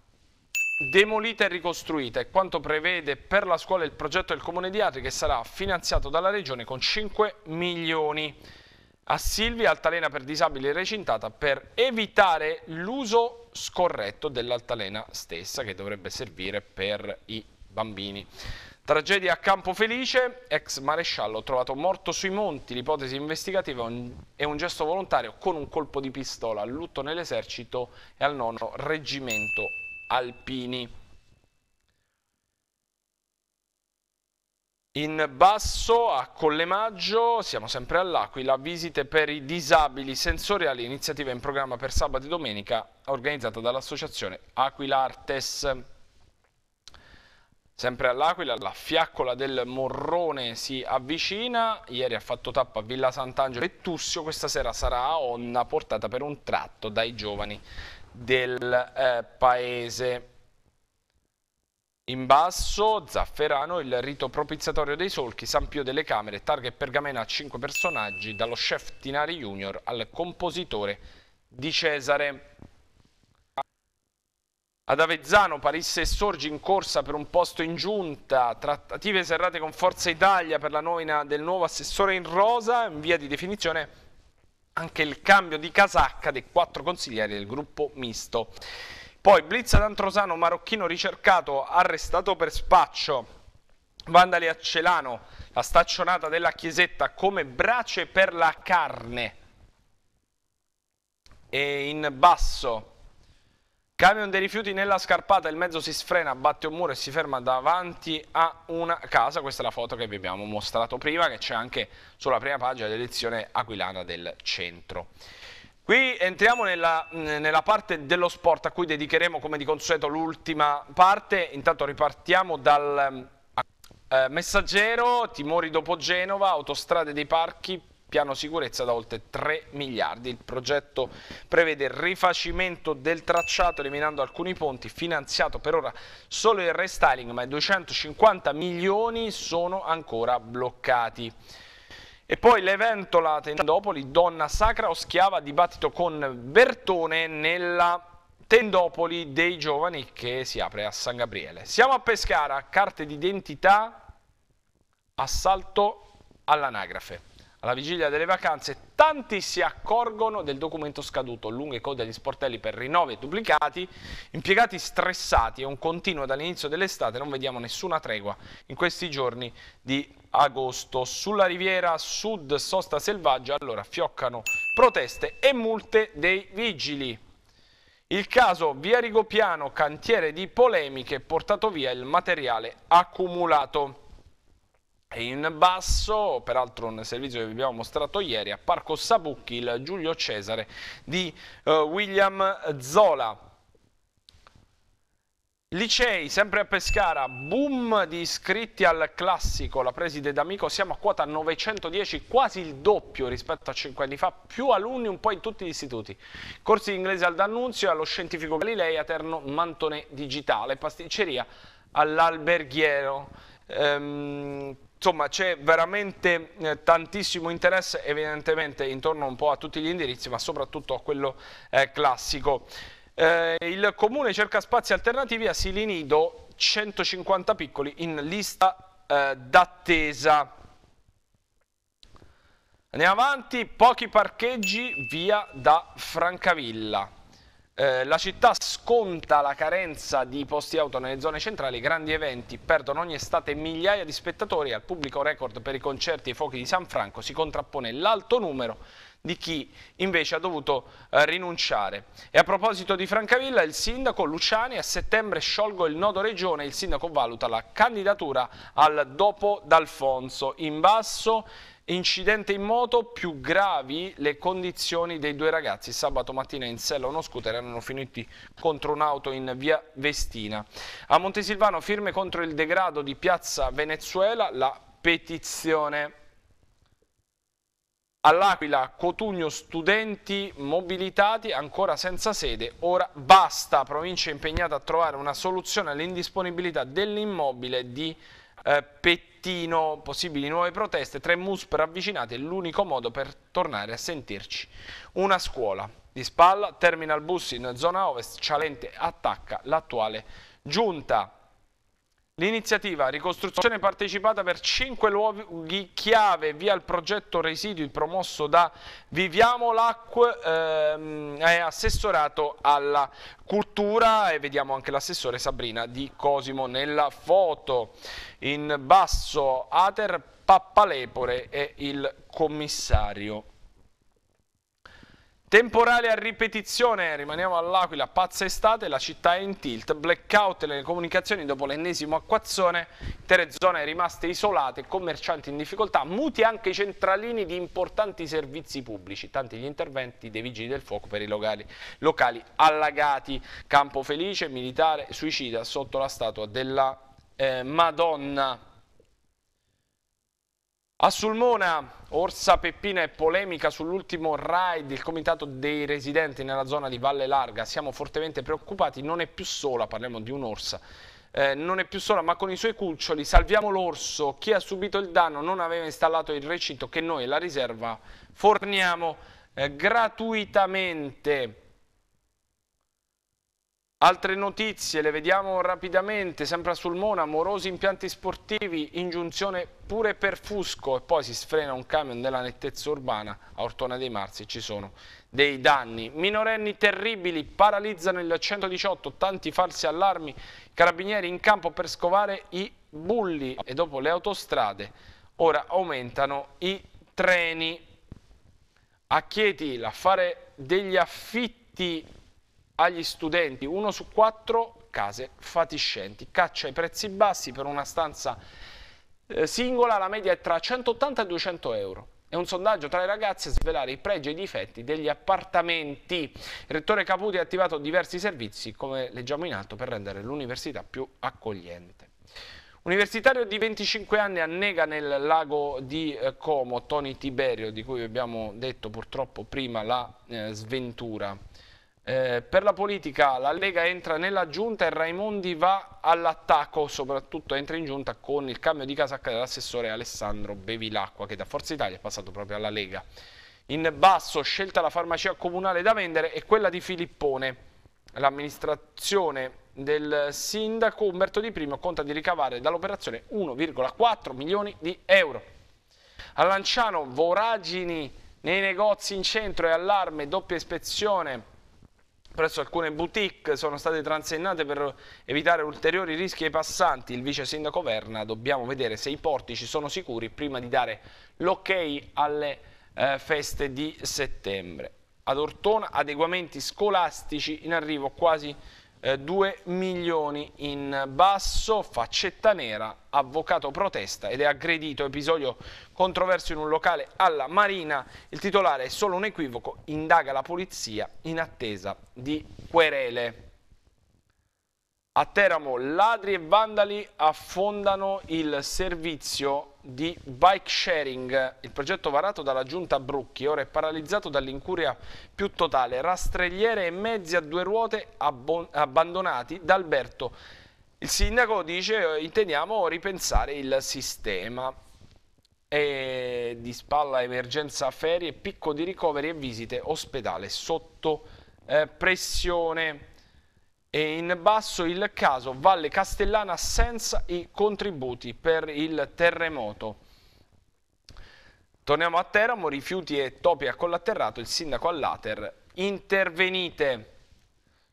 demolita e ricostruita è quanto prevede per la scuola il progetto del Comune di Atri che sarà finanziato dalla Regione con 5 milioni. A Silvia, altalena per disabili recintata per evitare l'uso scorretto dell'altalena stessa che dovrebbe servire per i bambini. Tragedia a Campo Felice, ex maresciallo trovato morto sui monti, l'ipotesi investigativa è un gesto volontario con un colpo di pistola, lutto nell'esercito e al nono reggimento alpini. In basso a Collemaggio, siamo sempre all'Aquila, visite per i disabili sensoriali, iniziativa in programma per sabato e domenica organizzata dall'associazione Aquila Artes. Sempre all'Aquila, la fiaccola del Morrone si avvicina, ieri ha fatto tappa a Villa Sant'Angelo e Tussio, questa sera sarà a Onna portata per un tratto dai giovani del eh, paese. In basso, Zafferano, il rito propiziatorio dei solchi, San Pio delle Camere, targa e pergamena a cinque personaggi, dallo chef Tinari Junior al compositore di Cesare. Ad Avezzano, Parisse e Sorgi in corsa per un posto in giunta, trattative serrate con Forza Italia per la nomina del nuovo assessore in rosa, in via di definizione anche il cambio di casacca dei quattro consiglieri del gruppo misto. Poi blitz ad Antrosano, marocchino ricercato, arrestato per spaccio. Vandali a Celano, la staccionata della chiesetta come brace per la carne. E in basso Camion dei rifiuti nella scarpata, il mezzo si sfrena, batte un muro e si ferma davanti a una casa. Questa è la foto che vi abbiamo mostrato prima, che c'è anche sulla prima pagina dell'edizione aquilana del centro. Qui entriamo nella, nella, parte dello sport a cui dedicheremo come di consueto l'ultima parte. Intanto ripartiamo dal eh, messaggero, timori dopo Genova, autostrade dei parchi, piano sicurezza da oltre 3 miliardi. Il progetto prevede il rifacimento del tracciato eliminando alcuni ponti, finanziato per ora solo il restyling, ma i 250 milioni sono ancora bloccati. E poi l'evento la Tendopoli, donna sacra o schiava, dibattito con Bertone nella Tendopoli dei giovani che si apre a San Gabriele. Siamo a Pescara, carte d'identità, assalto all'anagrafe. Alla vigilia delle vacanze tanti si accorgono del documento scaduto, lunghe code agli sportelli per rinnovi e duplicati, impiegati stressati e un continuo dall'inizio dell'estate, non vediamo nessuna tregua in questi giorni di agosto. Sulla riviera sud sosta selvaggia allora fioccano proteste e multe dei vigili. Il caso Via Rigopiano, cantiere di polemiche, portato via il materiale accumulato in basso, peraltro un servizio che vi abbiamo mostrato ieri, a Parco Sabucchi, il Giulio Cesare di uh, William Zola. Licei, sempre a Pescara, boom di iscritti al classico, la preside d'amico, siamo a quota 910, quasi il doppio rispetto a 5 anni fa, più alunni un po' in tutti gli istituti. Corsi di inglese al D'Annunzio, allo Scientifico Galilei, a Terno Mantone Digitale, pasticceria all'Alberghiero. Ehm, insomma c'è veramente eh, tantissimo interesse evidentemente intorno un po' a tutti gli indirizzi ma soprattutto a quello eh, classico. Eh, il comune cerca spazi alternativi a Sili Nido, 150 piccoli in lista eh, d'attesa. Andiamo avanti, pochi parcheggi via da Francavilla. Eh, la città sconta la carenza di posti auto nelle zone centrali, grandi eventi perdono ogni estate migliaia di spettatori, al pubblico record per i concerti e i fuochi di San Franco si contrappone l'alto numero di chi invece ha dovuto eh, rinunciare. E a proposito di Francavilla, il sindaco Luciani a settembre sciolgo il nodo regione, il sindaco valuta la candidatura al dopo D'Alfonso. In basso Incidente in moto, più gravi le condizioni dei due ragazzi. Sabato mattina in sella uno scooter erano finiti contro un'auto in via Vestina. A Montesilvano firme contro il degrado di piazza Venezuela la petizione. All'Aquila, Cotugno, studenti mobilitati ancora senza sede, ora basta, provincia impegnata a trovare una soluzione all'indisponibilità dell'immobile di eh, Petit Trentino, possibili nuove proteste, tre mus per ravvicinati è l'unico modo per tornare a sentirci. Una scuola di spalla, terminal bus in zona ovest, Cialente attacca l'attuale giunta. L'iniziativa ricostruzione partecipata per cinque luoghi chiave via il progetto residui promosso da Viviamo l'Acqua ehm, è assessorato alla cultura e vediamo anche l'assessore Sabrina di Cosimo nella foto. In basso Ater Pappalepore è il commissario Temporale a ripetizione, rimaniamo all'Aquila, pazza estate, la città è in tilt, blackout nelle comunicazioni dopo l'ennesimo acquazzone, intere zone rimaste isolate, commercianti in difficoltà, muti anche i centralini di importanti servizi pubblici, tanti gli interventi dei vigili del fuoco per i locali, locali allagati, campo felice, militare, suicida sotto la statua della eh, Madonna. A Sulmona, Orsa Peppina e polemica sull'ultimo raid del comitato dei residenti nella zona di Valle Larga. Siamo fortemente preoccupati, non è più sola, parliamo di un'orsa. Eh, non è più sola, ma con i suoi cuccioli salviamo l'orso. Chi ha subito il danno non aveva installato il recinto che noi, la riserva, forniamo eh, gratuitamente. Altre notizie le vediamo rapidamente, sempre a Sulmona, morosi impianti sportivi, ingiunzione pure per Fusco e poi si sfrena un camion nella nettezza urbana, a Ortona dei Marzi ci sono dei danni. Minorenni terribili paralizzano il 118, tanti falsi allarmi, carabinieri in campo per scovare i bulli e dopo le autostrade ora aumentano i treni. A Chieti l'affare degli affitti agli studenti, uno su quattro case fatiscenti, caccia i prezzi bassi per una stanza eh, singola, la media è tra 180 e 200 euro. È un sondaggio tra i ragazzi a svelare i pregi e i difetti degli appartamenti. Il rettore Caputi ha attivato diversi servizi, come leggiamo in alto, per rendere l'università più accogliente. Universitario di 25 anni annega nel lago di eh, Como Tony Tiberio, di cui abbiamo detto purtroppo prima la eh, sventura. Eh, per la politica la Lega entra nella giunta e Raimondi va all'attacco, soprattutto entra in giunta con il cambio di casacca dell'assessore Alessandro Bevilacqua che da Forza Italia è passato proprio alla Lega. In basso scelta la farmacia comunale da vendere e quella di Filippone. L'amministrazione del sindaco Umberto Di Primo conta di ricavare dall'operazione 1,4 milioni di euro. A Lanciano voragini nei negozi in centro e allarme, doppia ispezione presso alcune boutique sono state transennate per evitare ulteriori rischi ai passanti. Il vice sindaco Verna, dobbiamo vedere se i portici sono sicuri prima di dare l'ok alle eh, feste di settembre. Ad Ortona adeguamenti scolastici in arrivo quasi eh, 2 milioni in basso, faccetta nera, avvocato protesta ed è aggredito, episodio controverso in un locale alla Marina, il titolare è solo un equivoco, indaga la polizia in attesa di querele. A Teramo ladri e vandali affondano il servizio di bike sharing. Il progetto varato dalla giunta Brucchi ora è paralizzato dall'incuria più totale. Rastrelliere e mezzi a due ruote abbandonati da Alberto. Il sindaco dice eh, intendiamo ripensare il sistema. E di spalla emergenza ferie, picco di ricoveri e visite, ospedale sotto eh, pressione. E in basso il caso Valle Castellana senza i contributi per il terremoto. Torniamo a Teramo, rifiuti e topi a collaterrato, il sindaco all'Ater, intervenite.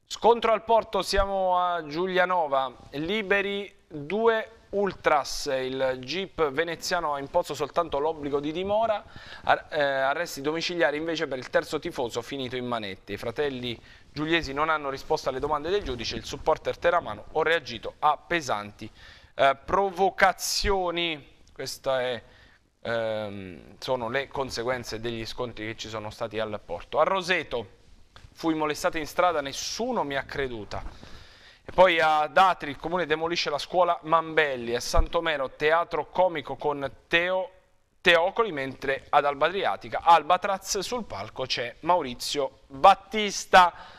Scontro al porto, siamo a Giulianova, liberi due Ultras, il jeep veneziano ha imposto soltanto l'obbligo di dimora, eh, arresti domiciliari invece per il terzo tifoso finito in manette. I fratelli giuliesi non hanno risposto alle domande del giudice, il supporter Teramano ho reagito a pesanti eh, provocazioni. Queste ehm, sono le conseguenze degli scontri che ci sono stati al porto. A Roseto fui molestata in strada, nessuno mi ha creduta. E poi ad Atri il comune demolisce la scuola Mambelli, a Santomero teatro comico con Teo Teocoli, mentre ad Alba Adriatica, Albatraz sul palco c'è Maurizio Battista.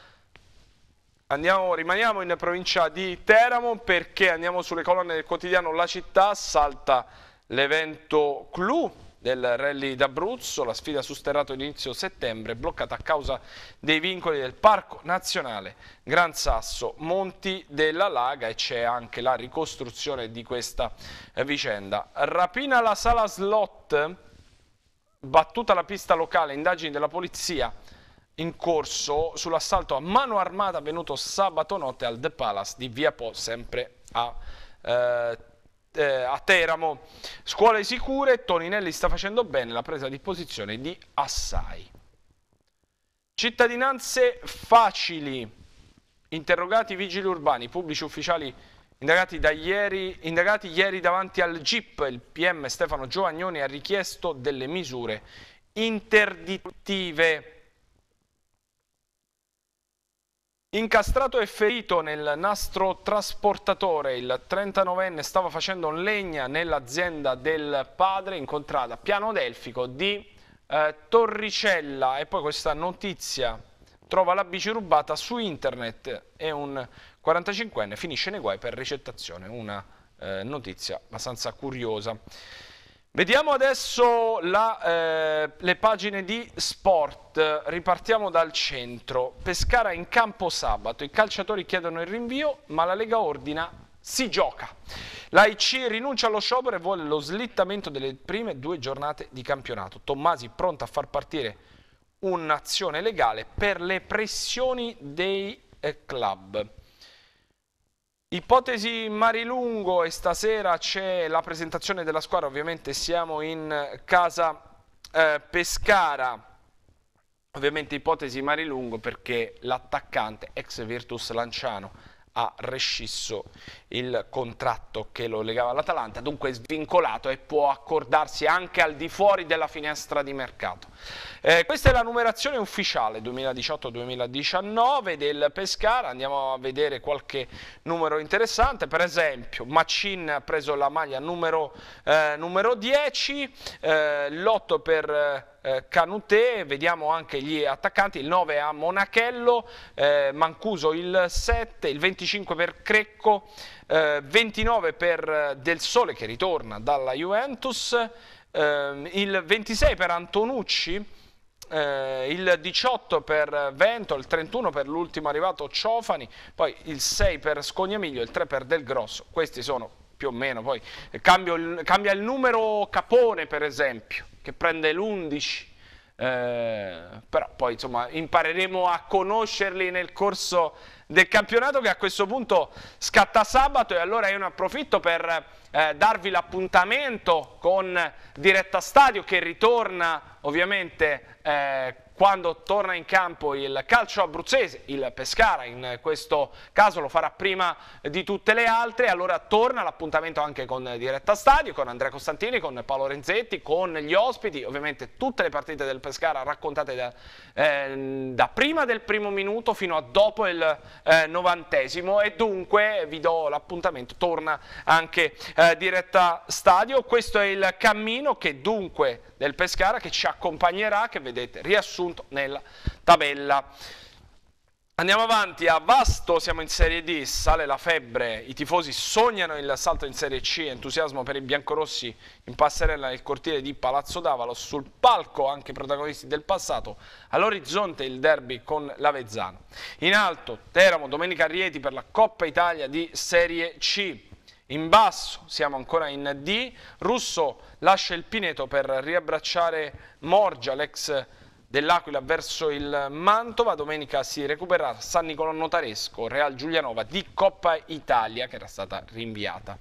Andiamo, rimaniamo in provincia di Teramo perché andiamo sulle colonne del quotidiano La Città, salta l'evento clou del rally d'Abruzzo, la sfida su Sterrato inizio settembre, bloccata a causa dei vincoli del Parco Nazionale Gran Sasso, Monti della Laga e c'è anche la ricostruzione di questa vicenda. Rapina la sala slot, battuta la pista locale, indagini della polizia, in corso sull'assalto a mano armata avvenuto sabato notte al The Palace di Via Po, sempre a, eh, eh, a Teramo. Scuole sicure, Toninelli sta facendo bene la presa di posizione di Assai. Cittadinanze facili, interrogati vigili urbani, pubblici ufficiali Indagati, ieri, indagati, ieri, davanti al GIP, il PM Stefano Giovagnoni ha richiesto delle misure interdittive. Incastrato e ferito nel nastro trasportatore, il 39enne stava facendo legna nell'azienda del padre incontrata a Piano Delfico di eh, Torricella e poi questa notizia trova la bici rubata su internet e un 45enne finisce nei guai per ricettazione, una eh, notizia abbastanza curiosa. Vediamo adesso la, eh, le pagine di sport, ripartiamo dal centro, Pescara in campo sabato, i calciatori chiedono il rinvio ma la Lega ordina si gioca. L'AIC rinuncia allo sciopero e vuole lo slittamento delle prime due giornate di campionato. Tommasi pronto a far partire un'azione legale per le pressioni dei eh, club. Ipotesi Marilungo e stasera c'è la presentazione della squadra, ovviamente siamo in casa eh, Pescara. Ovviamente ipotesi Marilungo perché l'attaccante ex Virtus Lanciano ha rescisso il contratto che lo legava all'Atalanta, dunque è svincolato e può accordarsi anche al di fuori della finestra di mercato. Eh, questa è la numerazione ufficiale 2018-2019 del Pescara, andiamo a vedere qualche numero interessante, per esempio Macin ha preso la maglia numero, eh, numero 10, eh, lotto per... Eh, eh, Canutè, vediamo anche gli attaccanti, il 9 a Monachello, eh, Mancuso il 7, il 25 per Crecco, eh, 29 per eh, Del Sole che ritorna dalla Juventus, ehm, il 26 per Antonucci, eh, il 18 per Vento, il 31 per l'ultimo arrivato Ciofani, poi il 6 per Scognamiglio, il 3 per Del Grosso. Questi sono più o meno, poi eh, cambio, cambia il numero Capone per esempio che prende l'11, eh, però poi insomma impareremo a conoscerli nel corso del campionato che a questo punto scatta sabato e allora io ne approfitto per eh, darvi l'appuntamento con Diretta Stadio che ritorna ovviamente eh, quando torna in campo il calcio abruzzese, il Pescara in questo caso lo farà prima di tutte le altre, allora torna l'appuntamento anche con Diretta Stadio, con Andrea Costantini, con Paolo Renzetti, con gli ospiti, ovviamente tutte le partite del Pescara raccontate da, eh, da prima del primo minuto fino a dopo il eh, novantesimo e dunque vi do l'appuntamento, torna anche eh, Diretta Stadio, questo è il cammino che dunque del Pescara che ci accompagnerà, che vedete riassunto nella tabella. Andiamo avanti, a Vasto siamo in Serie D, sale la febbre, i tifosi sognano il salto in Serie C, entusiasmo per i biancorossi in passerella nel cortile di Palazzo Davalo, sul palco anche protagonisti del passato, all'orizzonte il derby con l'Avezzano. In alto Teramo, domenica Rieti per la Coppa Italia di Serie C in basso, siamo ancora in D, Russo lascia il Pineto per riabbracciare Morgia, l'ex dell'Aquila verso il Mantova, domenica si recupererà San Nicolò Notaresco, Real Giulianova di Coppa Italia che era stata rinviata.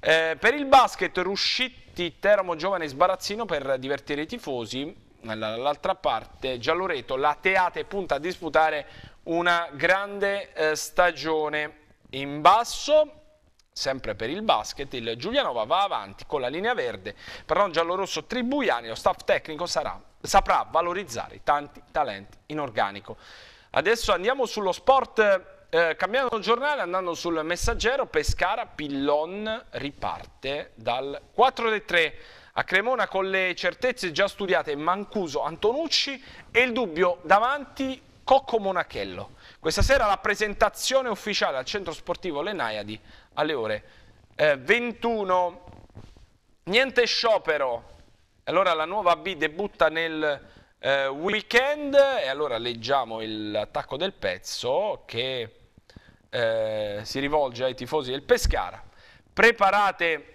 Eh, per il basket Ruscitti, Teramo, Giovane e Sbarazzino per divertire i tifosi, dall'altra parte Gialloreto, la Teate punta a disputare una grande eh, stagione in basso Sempre per il basket, il Giulianova va avanti con la linea verde. però non giallorosso Tribuiani, lo staff tecnico sarà, saprà valorizzare i tanti talenti in organico. Adesso andiamo sullo sport eh, cambiando giornale, andando sul messaggero, Pescara, Pillon riparte dal 4-3 a Cremona con le certezze già studiate Mancuso, Antonucci e il dubbio davanti Cocco Monachello. Questa sera la presentazione ufficiale al centro sportivo Lenaia di alle ore eh, 21. Niente sciopero. Allora la nuova B debutta nel eh, weekend e allora leggiamo l'attacco del pezzo che eh, si rivolge ai tifosi del Pescara. Preparate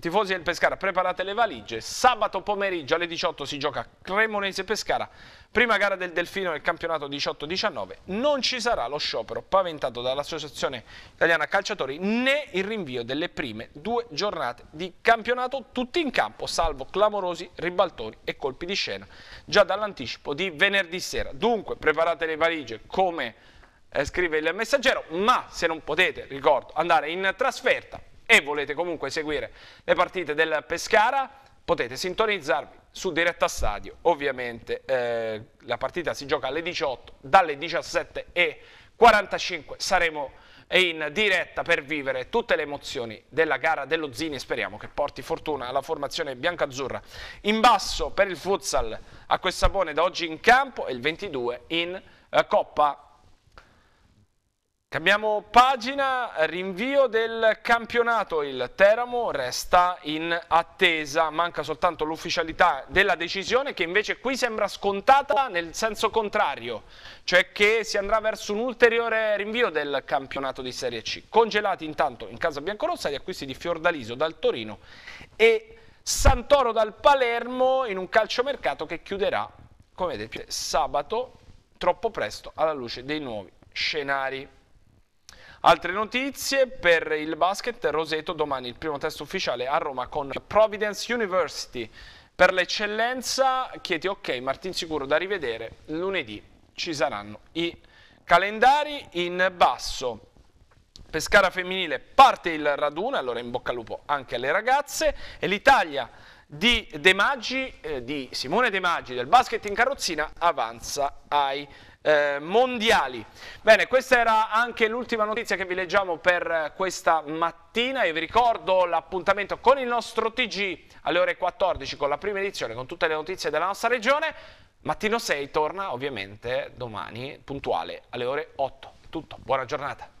Tifosi del Pescara, preparate le valigie. Sabato pomeriggio alle 18 si gioca Cremonese-Pescara, prima gara del Delfino nel campionato 18-19. Non ci sarà lo sciopero paventato dall'Associazione Italiana Calciatori né il rinvio delle prime due giornate di campionato, tutti in campo, salvo clamorosi ribaltoni e colpi di scena già dall'anticipo di venerdì sera. Dunque, preparate le valigie come eh, scrive il messaggero, ma se non potete, ricordo, andare in trasferta e volete comunque seguire le partite del Pescara, potete sintonizzarvi su Diretta Stadio. Ovviamente eh, la partita si gioca alle 18, dalle 17.45 saremo in diretta per vivere tutte le emozioni della gara dello Zini e speriamo che porti fortuna alla formazione biancazzurra. In basso per il futsal a Questapone da oggi in campo e il 22 in eh, Coppa Cambiamo pagina, rinvio del campionato, il Teramo resta in attesa, manca soltanto l'ufficialità della decisione che invece qui sembra scontata nel senso contrario, cioè che si andrà verso un ulteriore rinvio del campionato di Serie C. Congelati intanto in casa biancorossa gli acquisti di Fiordaliso dal Torino e Santoro dal Palermo in un calciomercato che chiuderà, come vedete, sabato troppo presto alla luce dei nuovi scenari. Altre notizie per il basket, Roseto domani il primo test ufficiale a Roma con Providence University per l'eccellenza, chiedi ok, Martin Sicuro da rivedere, lunedì ci saranno i calendari in basso. Pescara femminile parte il raduno, allora in bocca al lupo anche alle ragazze e l'Italia di, De Maggi, eh, di Simone De Maggi del basket in carrozzina avanza ai eh, mondiali. Bene, questa era anche l'ultima notizia che vi leggiamo per eh, questa mattina. Io vi ricordo l'appuntamento con il nostro TG alle ore 14 con la prima edizione, con tutte le notizie della nostra regione. Mattino 6 torna ovviamente domani puntuale alle ore 8. Tutto, buona giornata.